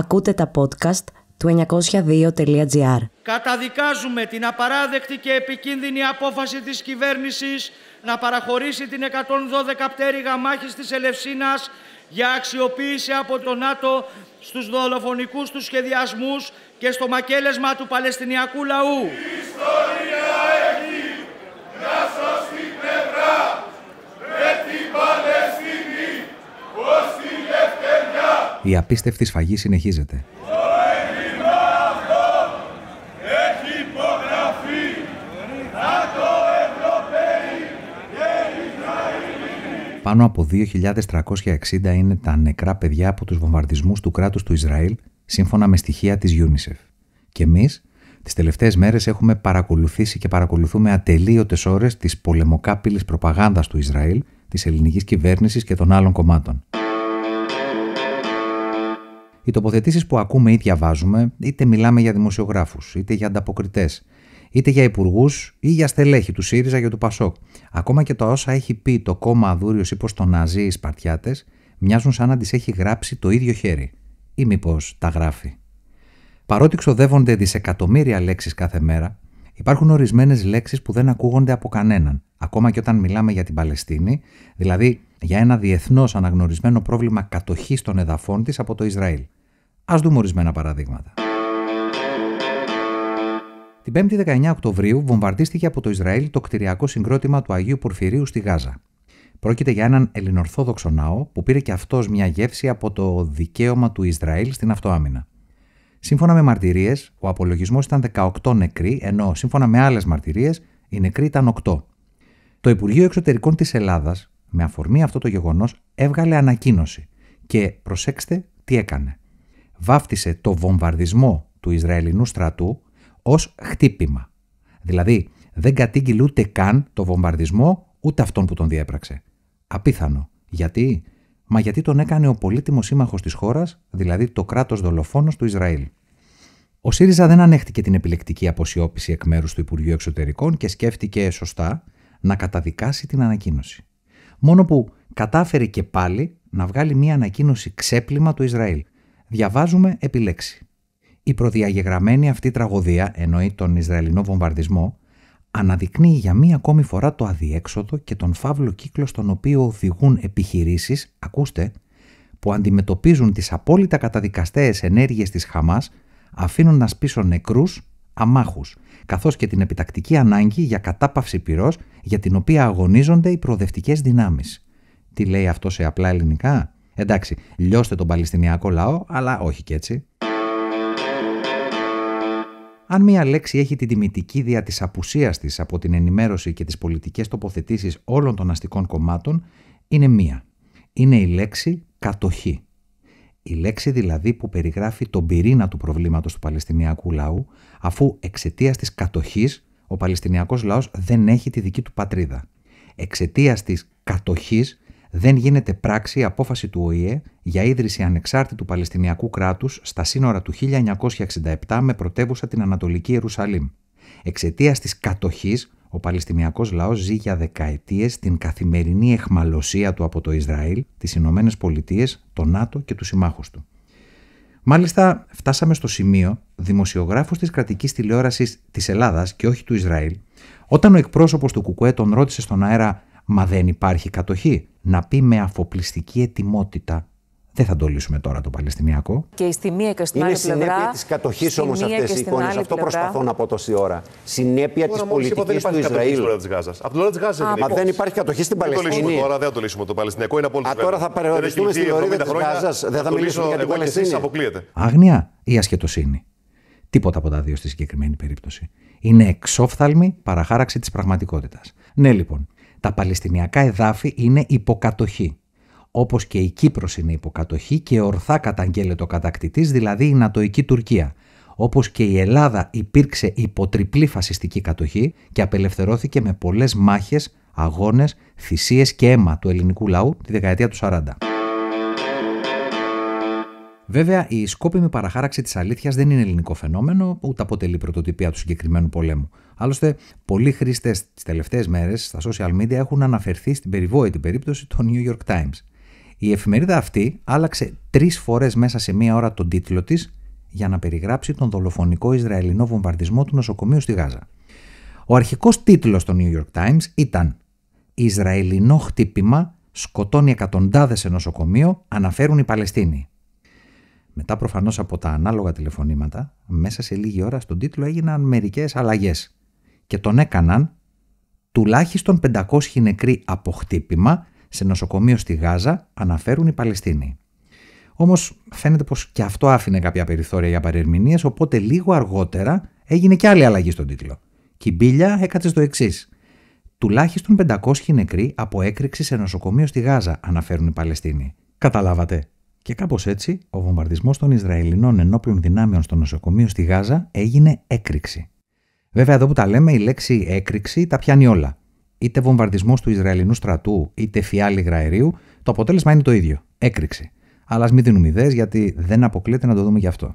Ακούτε τα podcast του 902.gr. Καταδικάζουμε την απαράδεκτη και επικίνδυνη απόφαση της κυβέρνησης να παραχωρήσει την 112 πτέρυγα μάχης της Ελευσίνας για αξιοποίηση από το ΝΑΤΟ στους δολοφονικούς τους σχεδιασμούς και στο μακέλεσμα του Παλαιστινιακού λαού. Η απίστευτη σφαγή συνεχίζεται. Πάνω από 2.360 είναι τα νεκρά παιδιά από τους βομβαρδισμούς του κράτους του Ισραήλ, σύμφωνα με στοιχεία της UNICEF. Και εμείς, τις τελευταίες μέρες έχουμε παρακολουθήσει και παρακολουθούμε ατελείωτες ώρες της πολεμοκάπηλης προπαγάνδας του Ισραήλ, της ελληνικής κυβέρνησης και των άλλων κομμάτων. Οι τοποθετήσεις που ακούμε ή διαβάζουμε, είτε μιλάμε για δημοσιογράφους, είτε για ανταποκριτές, είτε για υπουργούς ή για στελέχη του ΣΥΡΙΖΑ για του ΠΑΣΟΚ. Ακόμα και τα όσα έχει πει το κόμμα Αδούριο ή πω το Ναζί ή Σπαρτιάτες, μοιάζουν σαν να τις έχει γράψει το ίδιο χέρι. Ή μήπως τα γράφει. Παρότι ξοδεύονται δισεκατομμύρια λέξεις κάθε μέρα, υπάρχουν ορισμένες λέξεις που δεν ακούγονται από κανέναν, ακόμα και όταν μιλάμε για την Παλαιστίνη, δηλαδή για ένα διεθνώς αναγνωρισμένο πρόβλημα κατοχής των εδαφών της από το Ισραήλ. Ας δούμε ορισμένα παραδείγματα. Την 5η 19 Οκτωβρίου βομβαρδίστηκε από το Ισραήλ το κτηριακό συγκρότημα του Αγίου Πορφυρίου στη Γάζα. Πρόκειται για έναν ελληνορθόδοξο ναό που πήρε και αυτός μια γεύση από το δικαίωμα του Ισραήλ στην αυτοάμυνα. Σύμφωνα με μαρτυρίες, ο απολογισμός ήταν 18 νεκροί, ενώ σύμφωνα με άλλες μαρτυρίες, οι νεκροί ήταν 8. Το Υπουργείο Εξωτερικών της Ελλάδας, με αφορμή αυτό το γεγονός, έβγαλε ανακοίνωση. Και προσέξτε τι έκανε βάφτισε το βομβαρδισμό του Ισραηλινού στρατού ως χτύπημα. Δηλαδή δεν κατήγγειλε ούτε καν το βομβαρδισμό ούτε αυτόν που τον διέπραξε. Απίθανο. Γιατί? Μα γιατί τον έκανε ο πολύτιμος σύμμαχος της χώρας, δηλαδή το κράτος δολοφόνος του Ισραήλ. Ο ΣΥΡΙΖΑ δεν ανέχτηκε την επιλεκτική αποσιώπηση εκ μέρους του Υπουργείου Εξωτερικών και σκέφτηκε σωστά να καταδικάσει την ανακοίνωση. Μόνο που κατάφερε και πάλι να βγάλει μια ανακοίνωση ξέπλυμα του Ισραήλ διαβάζουμε επιλέξη. Η προδιαγεγραμμένη αυτή τραγωδία, εννοεί τον Ισραηλινό βομβαρδισμό, αναδεικνύει για μία ακόμη φορά το αδιέξοδο και τον φαύλο κύκλο στον οποίο οδηγούν επιχειρήσεις, ακούστε, που αντιμετωπίζουν τις απόλυτα καταδικαστέες ενέργειες της Χαμάς, να πίσω νεκρούς, αμάχους, καθώς και την επιτακτική ανάγκη για κατάπαυση πυρός για την οποία αγωνίζονται οι προοδευτικές δυνάμεις. Τι λέει αυτό σε απλά ελληνικά? Εντάξει, λιώστε τον Παλαιστινιακό λαό, αλλά όχι και έτσι. Αν μία λέξη έχει την τιμητική δια της απουσίας της από την ενημέρωση και τις πολιτικές τοποθετήσεις όλων των αστικών κομμάτων, είναι μία. Είναι η λέξη «κατοχή». Η λέξη δηλαδή που περιγράφει τον πυρήνα του προβλήματος του Παλαιστινιακού λαού, αφού εξαιτίας της κατοχής ο Παλαιστινιακός λαός δεν έχει τη δική του πατρίδα. Εξαιτίας της κατοχής δεν γίνεται πράξη η απόφαση του ΟΗΕ για ίδρυση ανεξάρτητου Παλαιστινιακού κράτους στα σύνορα του 1967 με πρωτεύουσα την Ανατολική Ιερουσαλήμ. Εξαιτίας της κατοχής, ο Παλαιστινιακός λαός ζει για δεκαετίες την καθημερινή εχμαλωσία του από το Ισραήλ, τις Ηνωμένες Πολιτείες, το ΝΑΤΟ και τους συμμάχους του. Μάλιστα, φτάσαμε στο σημείο δημοσιογράφου της κρατικής τηλεόρασης της Ελλάδας και όχι του Ισραήλ, όταν ο εκπρόσωπος του Κουκουέ τον ρώτησε στον αέρα Μα δεν υπάρχει κατοχή. Να πει με αφοπλιστική ετοιμότητα δεν θα το λύσουμε τώρα το Παλαιστινιακό. Και η στη και στην άλλη πλευρά. Είναι συνέπεια της κατοχή όμως αυτές οι εικόνε. Αυτό προσπαθώ να πω τόση ώρα. Συνέπεια τη πολιτική του Ισραήλ. Από την ώρα της Γάζας. Μα δεν υπάρχει κατοχή στην Παλαιστινή. Τώρα δεν το λύσουμε το Παλαιστινιακό. Είναι απόλυτα. Τώρα θα περιοριστούμε στην λωρίδα τη Γάζα. Δεν θα μιλήσουμε για την Παλαιστινή. Άγνοια ή ασχετοσύνη. Τίποτα από τα δύο στη συγκεκριμένη περίπτωση. Είναι εξόφθαλμη παραχάραξη της πραγματικότητας. Ναι, λοιπόν, τα Παλαιστινιακά εδάφη είναι υποκατοχή. Όπως και η Κύπρος είναι υποκατοχή και ορθά καταγγέλλεται ο κατακτητής, δηλαδή η Νατοϊκή Τουρκία. Όπως και η Ελλάδα υπήρξε υποτριπλή φασιστική κατοχή και απελευθερώθηκε με πολλές μάχες, αγώνες, θυσίες και αίμα του ελληνικού λαού τη δεκαετία του 40. Βέβαια, η σκόπιμη παραχάραξη της αλήθειας δεν είναι ελληνικό φαινόμενο, ούτε αποτελεί πρωτοτυπία του συγκεκριμένου πολέμου. Άλλωστε, πολλοί χρήστες τις τελευταίες μέρες στα social media έχουν αναφερθεί στην περιβόητη περίπτωση των New York Times. Η εφημερίδα αυτή άλλαξε τρεις φορές μέσα σε μία ώρα τον τίτλο της για να περιγράψει τον δολοφονικό Ισραηλινό βομβαρδισμό του νοσοκομείου στη Γάζα. Ο αρχικός τίτλος των New York Times ήταν «Ισραηλινό χτύπημα σκοτώνει εκατοντάδες σε νοσοκομείο, αναφέρουν οι Παλαιστίνοι». Μετά προφανώς από τα ανάλογα τηλεφωνήματα, μέσα σε λίγη ώρα στον τίτλο έγιναν μερικές αλλαγές και τον έκαναν τουλάχιστον 500 νεκροί από χτύπημα σε νοσοκομείο στη Γάζα, αναφέρουν οι Παλαιστίνοι. Όμως φαίνεται πως και αυτό άφηνε κάποια περιθώρια για παρερμηνίες, οπότε λίγο αργότερα έγινε και άλλη αλλαγή στον τίτλο. Και η έκατσε στο εξής. Τουλάχιστον 500 νεκροί από έκρηξη σε νοσοκομείο στη Γάζα, αναφέρουν οι Παλαιστίνοι. Καταλάβατε. Και κάπως έτσι, ο βομβαρδισμός των Ισραηλινών ενόπλων δυνάμεων στο νοσοκομείο στη Γάζα έγινε έκρηξη. Βέβαια, εδώ που τα λέμε, η λέξη έκρηξη τα πιάνει όλα. Είτε βομβαρδισμός του Ισραηλινού στρατού, είτε φιάλη γραερίου. το αποτέλεσμα είναι το ίδιο. Έκρηξη. Αλλά ας μην δίνουμε ιδέες, γιατί δεν αποκλείεται να το δούμε γι' αυτό.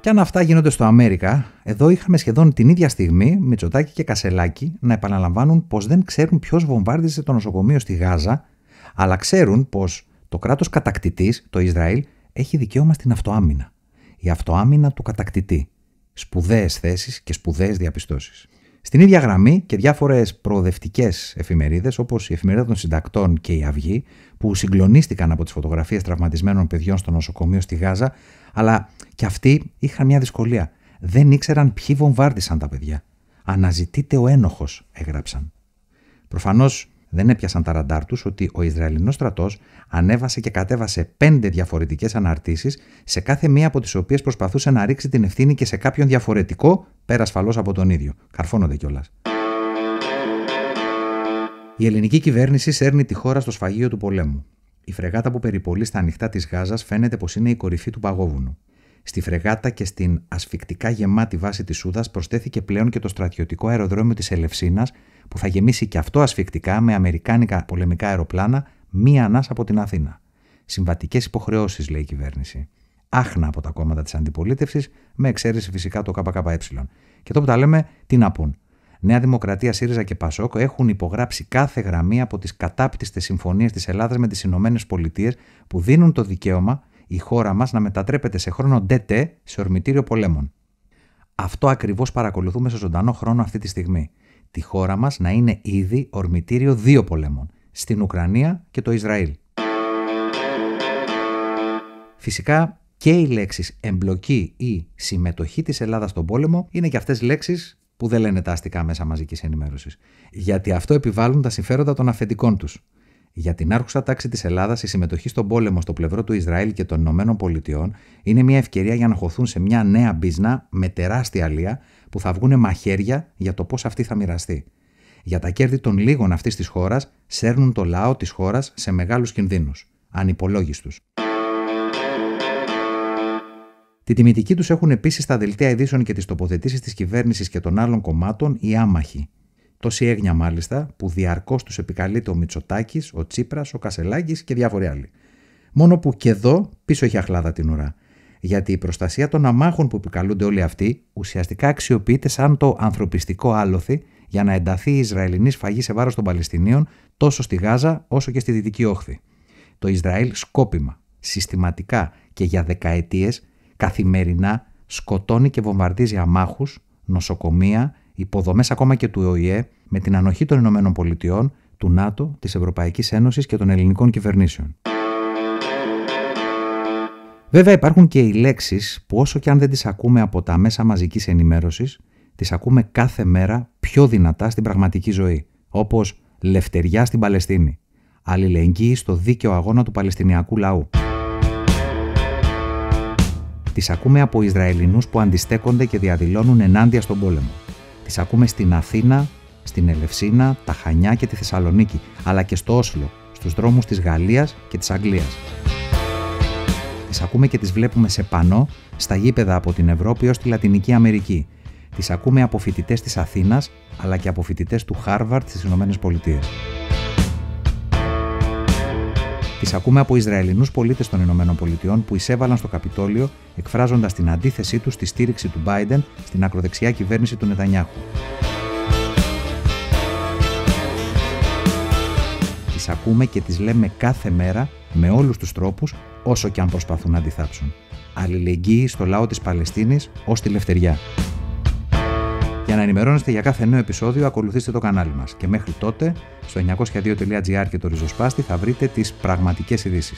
Και αν αυτά γίνονται στο Αμέρικα, εδώ είχαμε σχεδόν την ίδια στιγμή Μητσοτάκη και Κασελάκη να επαναλαμβάνουν πως δεν ξέρουν ποιος βομβάρδισε το νοσοκομείο στη Γάζα, αλλά ξέρουν πως το κράτος κατακτητής, το Ισραήλ, έχει δικαίωμα στην αυτοάμυνα. Η αυτοάμυνα του κατακτητή σπουδαίες θέσεις και σπουδαίες διαπιστώσεις. Στην ίδια γραμμή και διάφορες προοδευτικές εφημερίδες, όπως η Εφημερίδα των Συντακτών και η Αυγή, που συγκλονίστηκαν από τις φωτογραφίες τραυματισμένων παιδιών στο νοσοκομείο στη Γάζα, αλλά και αυτοί είχαν μια δυσκολία. Δεν ήξεραν ποιοι βομβάρδισαν τα παιδιά. Αναζητείται ο ένοχος, έγραψαν. Προφανώς δεν έπιασαν τα ραντάρ τους ότι ο Ισραηλινός στρατός ανέβασε και κατέβασε πέντε διαφορετικές αναρτήσεις, σε κάθε μία από τις οποίες προσπαθούσε να ρίξει την ευθύνη και σε κάποιον διαφορετικό, πέρα ασφαλώς από τον ίδιο. Καρφώνονται κιόλας. Η ελληνική κυβέρνηση σέρνει τη χώρα στο σφαγείο του πολέμου. Η φρεγάτα που περιπολεί στα ανοιχτά της Γάζας φαίνεται πως είναι η κορυφή του παγόβουνου. Στη φρεγάτα και στην ασφικτικά γεμάτη βάση της Σούδας προσθέθηκε πλέον και το στρατιωτικό αεροδρόμιο της Ελευσίνας, που θα γεμίσει και αυτό ασφικτικά με αμερικάνικα πολεμικά αεροπλάνα μία ανάσα από την Αθήνα. Συμβατικές υποχρεώσεις, λέει η κυβέρνηση. Άχνα από τα κόμματα της αντιπολίτευσης, με εξαίρεση φυσικά το ΚΚΕ. Και εδώ που τα λέμε, τι να πούν. Νέα Δημοκρατία, ΣΥΡΙΖΑ και ΠΑΣΟΚ έχουν υπογράψει κάθε γραμμή από τις κατάπτυστες συμφωνίες της Ελλάδας με τις Ηνωμένες Πολιτείες που δίνουν το δικαίωμα η χώρα μας να μετατρέπεται σε χρόνο ΝΤΕΤΕ σε ορμητήριο πολέμων. Αυτό ακριβώς παρακολουθούμε σε ζωντανό χρόνο αυτή τη στιγμή τη χώρα μας να είναι ήδη ορμητήριο δύο πολέμων, στην Ουκρανία και το Ισραήλ. Φυσικά και οι λέξεις εμπλοκή ή συμμετοχή της Ελλάδας στον πόλεμο είναι και αυτές λέξεις που δεν λένε τα αστικά μέσα μαζικής ενημέρωσης. Γιατί αυτό επιβάλλουν τα συμφέροντα των αφεντικών τους. Για την άρχουσα τάξη της Ελλάδας, η συμμετοχή στον πόλεμο στο πλευρό του Ισραήλ και των Ηνωμένων Πολιτειών είναι μια ευκαιρία για να χωθούν σε μια νέα μπίζνα με τεράστια αλεία που θα βγουν μαχαίρια για το πώς αυτή θα μοιραστεί. Για τα κέρδη των λίγων αυτής της χώρας, σέρνουν το λαό της χώρας σε μεγάλους κινδύνους, ανυπολόγιστους. Τη τιμητική τους έχουν επίσης τα δελτία ειδήσεων και τις τοποθετήσεις της κυβέρνησης και των άλλων κομμάτων οι άμαχοι, Τόση έγνοια μάλιστα που διαρκώς τους επικαλείται ο Μητσοτάκης, ο Τσίπρας, ο Κασελάκης και διάφοροι άλλοι. Μόνο που και εδώ πίσω έχει αχλάδα την ουρά. Γιατί η προστασία των αμάχων που επικαλούνται όλοι αυτοί ουσιαστικά αξιοποιείται σαν το ανθρωπιστικό άλοθη για να ενταθεί η Ισραηλινή σφαγή σε βάρος των Παλαιστινίων τόσο στη Γάζα όσο και στη Δυτική Όχθη. Το Ισραήλ σκόπιμα, συστηματικά και για δεκαετίες, καθημερινά σκοτώνει και βομβαρδίζει αμάχους, νοσοκομεία, υποδομές ακόμα και του ΟΗΕ με την ανοχή των Ηνωμένων Πολιτειών, του ΝΑΤΟ, της Ευρωπαϊκής Ένωσης και των ελληνικών κυβερνήσεων. Βέβαια, υπάρχουν και οι λέξεις που, όσο και αν δεν τις ακούμε από τα μέσα μαζικής ενημέρωσης, τις ακούμε κάθε μέρα πιο δυνατά στην πραγματική ζωή. Όπως λευτεριά στην Παλαιστίνη, αλληλεγγύη στο δίκαιο αγώνα του Παλαιστινιακού λαού. Τις ακούμε από Ισραηλινούς που αντιστέκονται και διαδηλώνουν ενάντια στον πόλεμο. Τις ακούμε στην Αθήνα, στην Ελευσίνα, τα Χανιά και τη Θεσσαλονίκη, αλλά και στο Όσλο, στους δρόμους της Γαλλίας και της Αγγλίας. Τις ακούμε και τις βλέπουμε σε πανό, στα γήπεδα από την Ευρώπη ως τη Λατινική Αμερική. Τις ακούμε από φοιτητές της Αθήνας, αλλά και από φοιτητές του Χάρβαρτ στις Ηνωμένες τις ακούμε από Ισραηλινούς πολίτες των Ηνωμένων Πολιτειών που εισέβαλαν στο Καπιτόλιο εκφράζοντας την αντίθεσή τους στη στήριξη του Biden στην ακροδεξιά κυβέρνηση του Νετανιάχου. Τις ακούμε και τις λέμε κάθε μέρα με όλους τους τρόπους όσο και αν προσπαθούν να αντιθάψουν. Αλληλεγγύη στο λαό της Παλαιστίνης ως τη λευτεριά να ενημερώνεστε για κάθε νέο επεισόδιο, ακολουθήστε το κανάλι μας Και μέχρι τότε, στο 902.gr και το ριζοσπάστη θα βρείτε τις πραγματικές ειδήσεις.